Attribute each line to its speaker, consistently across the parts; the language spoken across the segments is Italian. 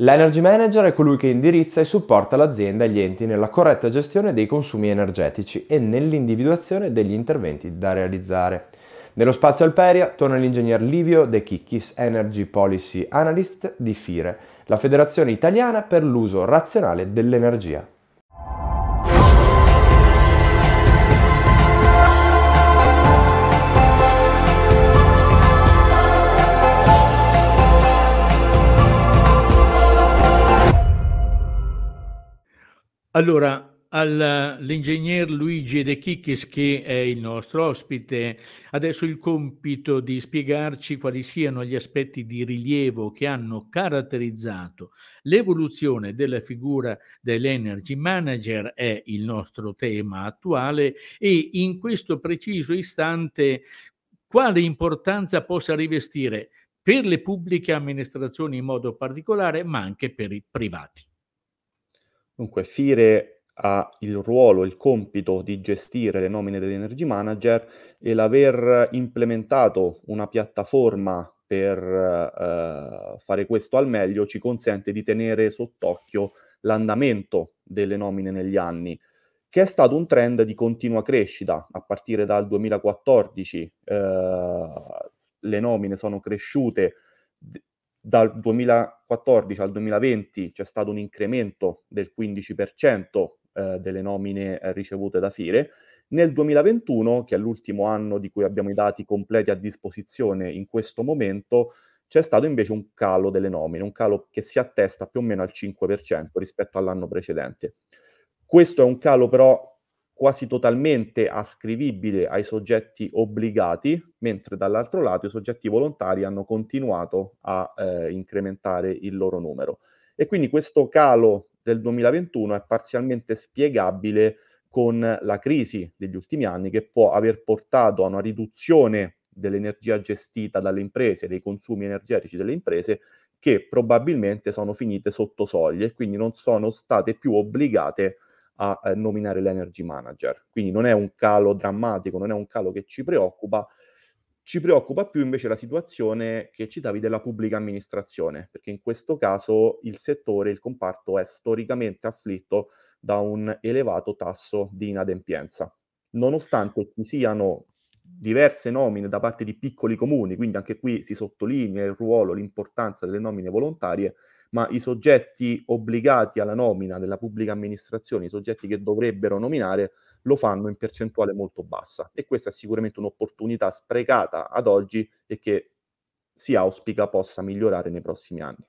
Speaker 1: L'energy manager è colui che indirizza e supporta l'azienda e gli enti nella corretta gestione dei consumi energetici e nell'individuazione degli interventi da realizzare. Nello spazio Alperia torna l'ingegner Livio De Chicchis, Energy Policy Analyst di FIRE, la Federazione Italiana per l'uso razionale dell'energia.
Speaker 2: Allora, all'ingegner Luigi De Chicchis, che è il nostro ospite, adesso il compito di spiegarci quali siano gli aspetti di rilievo che hanno caratterizzato l'evoluzione della figura dell'energy manager è il nostro tema attuale e in questo preciso istante quale importanza possa rivestire per le pubbliche amministrazioni in modo particolare, ma anche per i privati.
Speaker 1: Dunque, FIRE ha il ruolo, il compito di gestire le nomine degli energy manager e l'aver implementato una piattaforma per eh, fare questo al meglio ci consente di tenere sott'occhio l'andamento delle nomine negli anni, che è stato un trend di continua crescita a partire dal 2014. Eh, le nomine sono cresciute dal 2014 al 2020 c'è stato un incremento del 15% eh, delle nomine eh, ricevute da FIRE. Nel 2021, che è l'ultimo anno di cui abbiamo i dati completi a disposizione in questo momento, c'è stato invece un calo delle nomine, un calo che si attesta più o meno al 5% rispetto all'anno precedente. Questo è un calo però quasi totalmente ascrivibile ai soggetti obbligati, mentre dall'altro lato i soggetti volontari hanno continuato a eh, incrementare il loro numero. E quindi questo calo del 2021 è parzialmente spiegabile con la crisi degli ultimi anni che può aver portato a una riduzione dell'energia gestita dalle imprese, dei consumi energetici delle imprese, che probabilmente sono finite sotto soglie e quindi non sono state più obbligate a eh, nominare l'energy manager. Quindi non è un calo drammatico, non è un calo che ci preoccupa, ci preoccupa più invece la situazione che citavi della pubblica amministrazione, perché in questo caso il settore, il comparto è storicamente afflitto da un elevato tasso di inadempienza. Nonostante ci siano diverse nomine da parte di piccoli comuni, quindi anche qui si sottolinea il ruolo, l'importanza delle nomine volontarie, ma i soggetti obbligati alla nomina della pubblica amministrazione, i soggetti che dovrebbero nominare, lo fanno in percentuale molto bassa e questa è sicuramente un'opportunità sprecata ad oggi e che si auspica possa migliorare nei prossimi anni.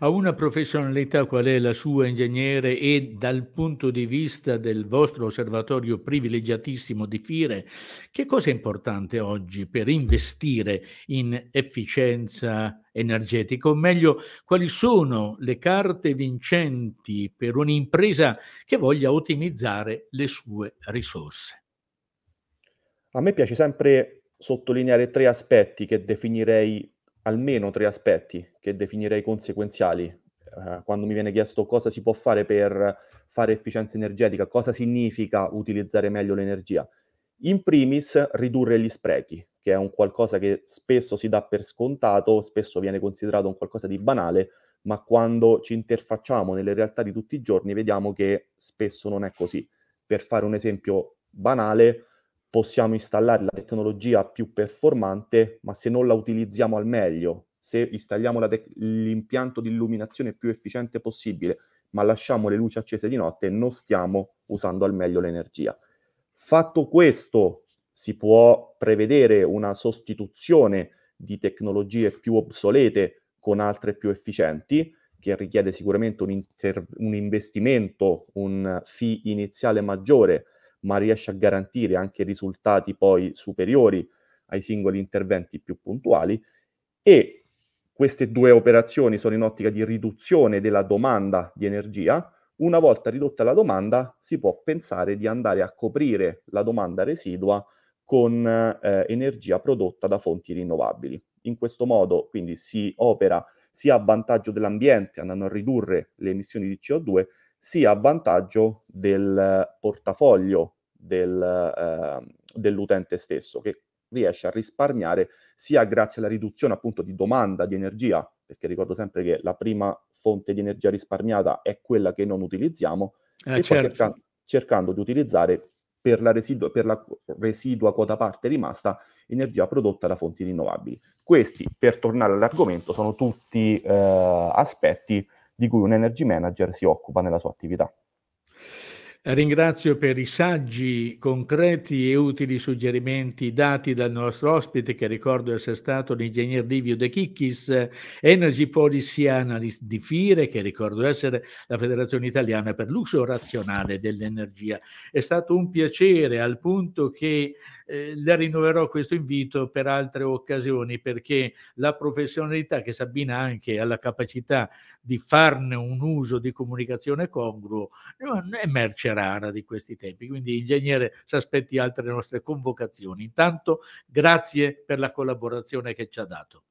Speaker 2: Ha una professionalità qual è la sua, ingegnere, e dal punto di vista del vostro osservatorio privilegiatissimo di FIRE, che cosa è importante oggi per investire in efficienza energetica? O meglio, quali sono le carte vincenti per un'impresa che voglia ottimizzare le sue risorse?
Speaker 1: A me piace sempre sottolineare tre aspetti che definirei almeno tre aspetti che definirei conseguenziali. Eh, quando mi viene chiesto cosa si può fare per fare efficienza energetica, cosa significa utilizzare meglio l'energia. In primis, ridurre gli sprechi, che è un qualcosa che spesso si dà per scontato, spesso viene considerato un qualcosa di banale, ma quando ci interfacciamo nelle realtà di tutti i giorni vediamo che spesso non è così. Per fare un esempio banale, possiamo installare la tecnologia più performante, ma se non la utilizziamo al meglio, se installiamo te- l'impianto di illuminazione più efficiente possibile, ma lasciamo le luci accese di notte, non stiamo usando al meglio l'energia. Fatto questo, si può prevedere una sostituzione di tecnologie più obsolete con altre più efficienti, che richiede sicuramente un, inter- un investimento, un fee iniziale maggiore ma riesce a garantire anche risultati poi superiori ai singoli interventi più puntuali e queste due operazioni sono in ottica di riduzione della domanda di energia. Una volta ridotta la domanda si può pensare di andare a coprire la domanda residua con eh, energia prodotta da fonti rinnovabili. In questo modo quindi si opera sia a vantaggio dell'ambiente andando a ridurre le emissioni di CO2, sia a vantaggio del portafoglio del, eh, dell'utente stesso, che riesce a risparmiare sia grazie alla riduzione appunto di domanda di energia, perché ricordo sempre che la prima fonte di energia risparmiata è quella che non utilizziamo, eh, e certo. cerca- cercando di utilizzare per la, residu- per la residua quota parte rimasta energia prodotta da fonti rinnovabili. Questi, per tornare all'argomento, sono tutti eh, aspetti di cui un energy manager si occupa nella sua attività.
Speaker 2: Ringrazio per i saggi, concreti e utili suggerimenti dati dal nostro ospite, che ricordo essere stato l'ingegner Livio De Chicchis, Energy Policy Analyst di FIRE, che ricordo essere la Federazione Italiana per l'uso razionale dell'energia. È stato un piacere al punto che eh, le rinnoverò questo invito per altre occasioni perché la professionalità che si abbina anche alla capacità di farne un uso di comunicazione congruo è merce rara di questi tempi. Quindi, ingegnere, si aspetti altre nostre convocazioni. Intanto, grazie per la collaborazione che ci ha dato.